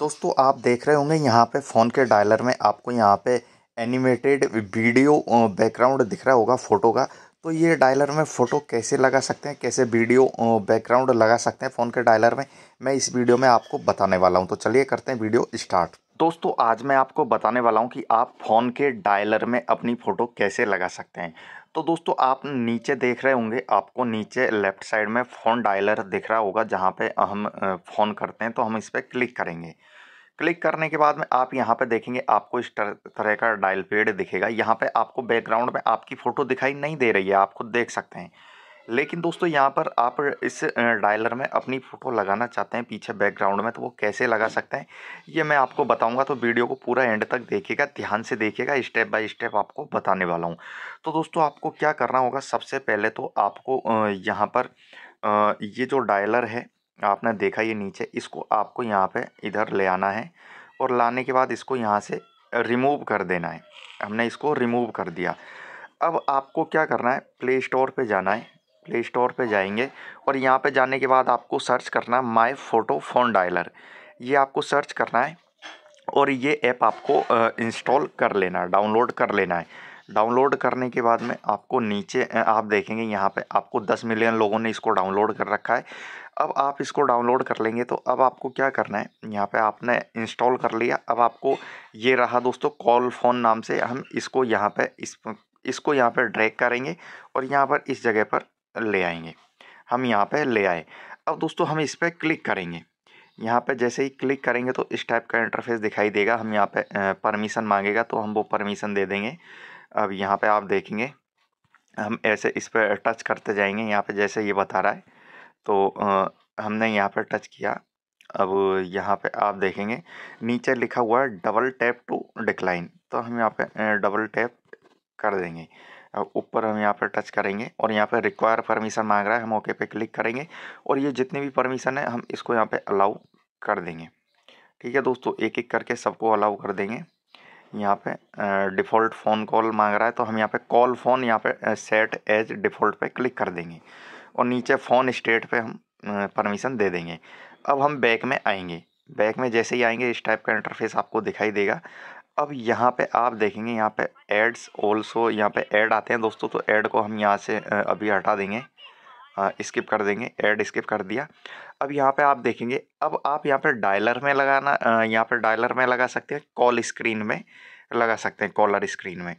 दोस्तों आप देख रहे होंगे यहाँ पे फ़ोन के डायलर में आपको यहाँ पे एनिमेटेड वीडियो बैकग्राउंड दिख रहा होगा फ़ोटो का तो ये डायलर में फ़ोटो कैसे लगा सकते हैं कैसे वीडियो बैकग्राउंड लगा सकते हैं फ़ोन के डायलर में मैं इस वीडियो में आपको बताने वाला हूँ तो चलिए करते हैं वीडियो स्टार्ट दोस्तों आज मैं आपको बताने वाला हूं कि आप फ़ोन के डायलर में अपनी फ़ोटो कैसे लगा सकते हैं तो दोस्तों आप नीचे देख रहे होंगे आपको नीचे लेफ़्ट साइड में फ़ोन डायलर दिख रहा होगा जहां पे हम फ़ोन करते हैं तो हम इस पर क्लिक करेंगे क्लिक करने के बाद में आप यहाँ पे देखेंगे आपको इस तरह का डायल पेड दिखेगा यहाँ पर आपको बैकग्राउंड में आपकी फ़ोटो दिखाई नहीं दे रही है आपको देख सकते हैं लेकिन दोस्तों यहाँ पर आप इस डायलर में अपनी फ़ोटो लगाना चाहते हैं पीछे बैकग्राउंड में तो वो कैसे लगा सकते हैं ये मैं आपको बताऊँगा तो वीडियो को पूरा एंड तक देखिएगा ध्यान से देखिएगा स्टेप बाय स्टेप आपको बताने वाला हूँ तो दोस्तों आपको क्या करना होगा सबसे पहले तो आपको यहाँ पर ये जो डायलर है आपने देखा ये नीचे इसको आपको यहाँ पर इधर ले आना है और लाने के बाद इसको यहाँ से रिमूव कर देना है हमने इसको रिमूव कर दिया अब आपको क्या करना है प्ले स्टोर पर जाना है प्ले स्टोर पर जाएंगे और यहाँ पे जाने के बाद आपको सर्च करना है माई फ़ोटो फ़ोन डायलर ये आपको सर्च करना है और ये ऐप आपको इंस्टॉल कर लेना है डाउनलोड कर लेना है डाउनलोड करने के बाद में आपको नीचे आप देखेंगे यहाँ पे आपको 10 मिलियन लोगों ने इसको डाउनलोड कर रखा है अब आप इसको डाउनलोड कर लेंगे तो अब आपको क्या करना है यहाँ पे आपने इंस्टॉल कर लिया अब आपको ये रहा दोस्तों कॉल फ़ोन नाम से हम इसको यहाँ पे इस इसको यहाँ पर ड्रैग करेंगे और यहाँ पर इस जगह पर ले आएंगे हम यहाँ पे ले आए अब दोस्तों हम इस पर क्लिक करेंगे यहाँ पे जैसे ही क्लिक करेंगे तो इस टाइप का इंटरफेस दिखाई देगा हम यहाँ पे परमिशन मांगेगा तो हम वो परमिशन दे देंगे अब यहाँ पे आप देखेंगे हम ऐसे इस पर टच करते जाएंगे यहाँ पे जैसे ये बता रहा है तो आ, हमने यहाँ पर टच किया अब यहाँ पर आप देखेंगे नीचे लिखा हुआ है डबल टैप टू डिक्लाइन तो हम यहाँ पर डबल टैप कर देंगे ऊपर हम यहाँ पर टच करेंगे और यहाँ पर रिक्वायर परमिशन मांग रहा है हम ओके पे क्लिक करेंगे और ये जितने भी परमिशन है हम इसको यहाँ पे अलाउ कर देंगे ठीक है दोस्तों एक एक करके सबको अलाउ कर देंगे यहाँ पे डिफ़ॉल्ट फ़ोन कॉल मांग रहा है तो हम यहाँ पे कॉल फ़ोन यहाँ पे सेट एज डिफ़ॉल्ट पे क्लिक कर देंगे और नीचे फ़ोन स्टेट पे हम परमिशन दे देंगे अब हम बैक में आएंगे बैक में जैसे ही आएंगे इस टाइप का इंटरफेस आपको दिखाई देगा अब यहाँ पे आप देखेंगे यहाँ पे एड्स ऑल्सो यहाँ पे ऐड आते हैं दोस्तों तो ऐड को हम यहाँ से अभी हटा देंगे स्किप कर देंगे ऐड स्किप कर दिया अब यहाँ पे आप देखेंगे अब आप यहाँ पे डायलर में लगाना यहाँ पे डायलर में लगा सकते हैं कॉल स्क्रीन में लगा सकते हैं कॉलर स्क्रीन में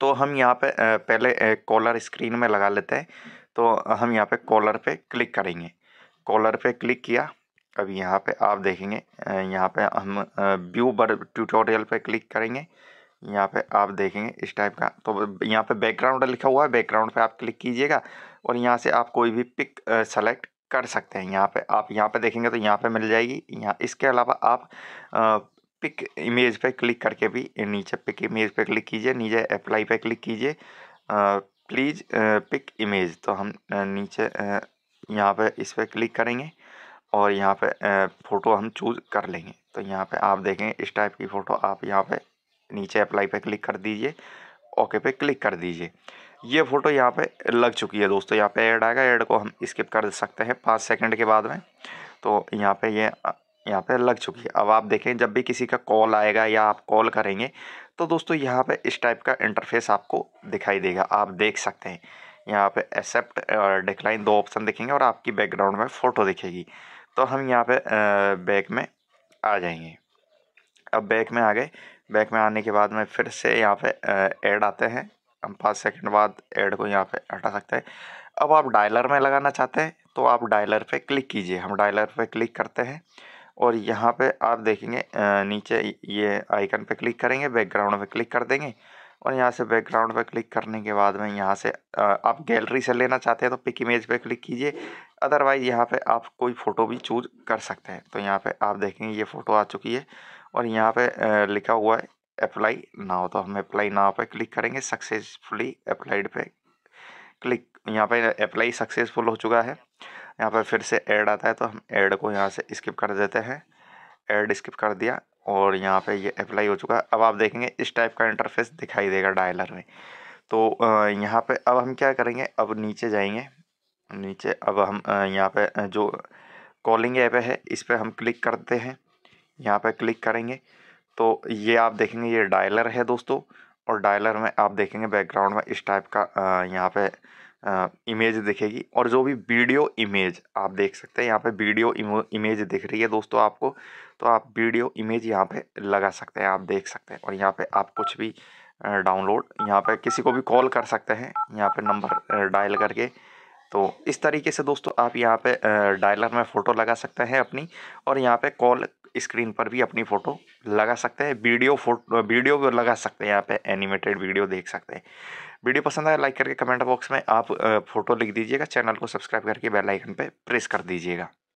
तो हम यहाँ पे पहले कॉलर स्क्रीन में लगा लेते हैं तो हम यहाँ पे कॉलर पे क्लिक करेंगे कॉलर पे क्लिक किया अभी यहाँ पे आप देखेंगे यहाँ पे हम व्यू बर ट्यूटोरियल पे क्लिक करेंगे यहाँ पे आप देखेंगे इस टाइप का तो यहाँ पे बैकग्राउंड लिखा हुआ है बैकग्राउंड पे आप क्लिक कीजिएगा और यहाँ से आप कोई भी पिक सेलेक्ट कर सकते हैं यहाँ पे आप यहाँ पे देखेंगे तो यहाँ पे मिल जाएगी यहाँ इसके अलावा आप पिक इमेज पर क्लिक करके भी नीचे पिक इमेज पर क्लिक कीजिए नीचे अप्लाई पर क्लिक कीजिए प्लीज़ पिक इमेज तो हम नीचे यहाँ पे इस पर क्लिक करेंगे और यहाँ पे फ़ोटो हम चूज़ कर लेंगे तो यहाँ पे आप देखें इस टाइप की फ़ोटो आप यहाँ पे नीचे अप्लाई पे क्लिक कर दीजिए ओके पे क्लिक कर दीजिए ये फ़ोटो यहाँ पे लग चुकी है दोस्तों यहाँ पे ऐड आएगा ऐड को हम स्किप कर सकते हैं पाँच सेकंड के बाद में तो यहाँ पे ये यह, यहाँ पे लग चुकी है अब आप देखें जब भी किसी का कॉल आएगा या आप कॉल करेंगे तो दोस्तों यहाँ पर इस टाइप का इंटरफेस आपको दिखाई देगा आप देख सकते हैं यहाँ पे एक्सेप्ट और डिक्लाइन दो ऑप्शन दिखेंगे और आपकी बैकग्राउंड में फ़ोटो दिखेगी तो हम यहाँ पे बैक में आ जाएंगे अब बैक में आ गए बैक में आने के बाद में फिर से यहाँ पे ऐड आते हैं हम पाँच सेकंड बाद ऐड को यहाँ पे हटा सकते हैं अब आप डायलर में लगाना चाहते हैं तो आप डायलर पे क्लिक कीजिए हम डायलर पे क्लिक करते हैं और यहाँ पे आप देखेंगे नीचे ये आइकन पे क्लिक करेंगे बैकग्राउंड पे क्लिक कर देंगे और यहाँ से बैकग्राउंड पर क्लिक करने के बाद में यहाँ से आप गैलरी से लेना चाहते हैं तो पिक इमेज पर क्लिक कीजिए अदरवाइज़ यहाँ पे आप कोई फ़ोटो भी चूज कर सकते हैं तो यहाँ पे आप देखेंगे ये फ़ोटो आ चुकी है और यहाँ पे लिखा हुआ है अप्लाई नाव तो हम अप्लाई नाव पे क्लिक करेंगे सक्सेसफुली अप्लाइड पे क्लिक यहाँ पे अप्लाई सक्सेसफुल हो चुका है यहाँ पर फिर से ऐड आता है तो हम ऐड को यहाँ से स्किप कर देते हैं ऐड स्किप कर दिया और यहाँ पे ये अप्लाई हो चुका है अब आप देखेंगे इस टाइप का इंटरफेस दिखाई देगा डायलर में तो यहाँ पे अब हम क्या करेंगे अब नीचे जाएंगे नीचे अब हम यहाँ पे जो कॉलिंग ऐप है इस पर हम क्लिक करते हैं यहाँ पे क्लिक करेंगे तो ये आप देखेंगे ये डायलर है दोस्तों और डायलर में आप देखेंगे बैकग्राउंड में इस टाइप का यहाँ पर इमेज दिखेगी और जो भी वीडियो इमेज आप देख सकते हैं यहाँ पे वीडियो इमेज दिख रही है दोस्तों आपको तो आप वीडियो इमेज यहाँ पे लगा सकते हैं आप देख सकते हैं और यहाँ पे आप कुछ भी डाउनलोड यहाँ पे किसी को भी कॉल कर सकते हैं यहाँ पे नंबर डायल करके तो इस तरीके से दोस्तों आप यहाँ पर डायलर में फ़ोटो लगा सकते हैं अपनी और यहाँ पर कॉल स्क्रीन पर भी अपनी फ़ोटो लगा सकते हैं वीडियो फोटो वीडियो लगा सकते हैं यहाँ पे एनिमेटेड वीडियो देख सकते हैं वीडियो पसंद आया लाइक करके कमेंट बॉक्स में आप फोटो लिख दीजिएगा चैनल को सब्सक्राइब करके बेल आइकन पे प्रेस कर दीजिएगा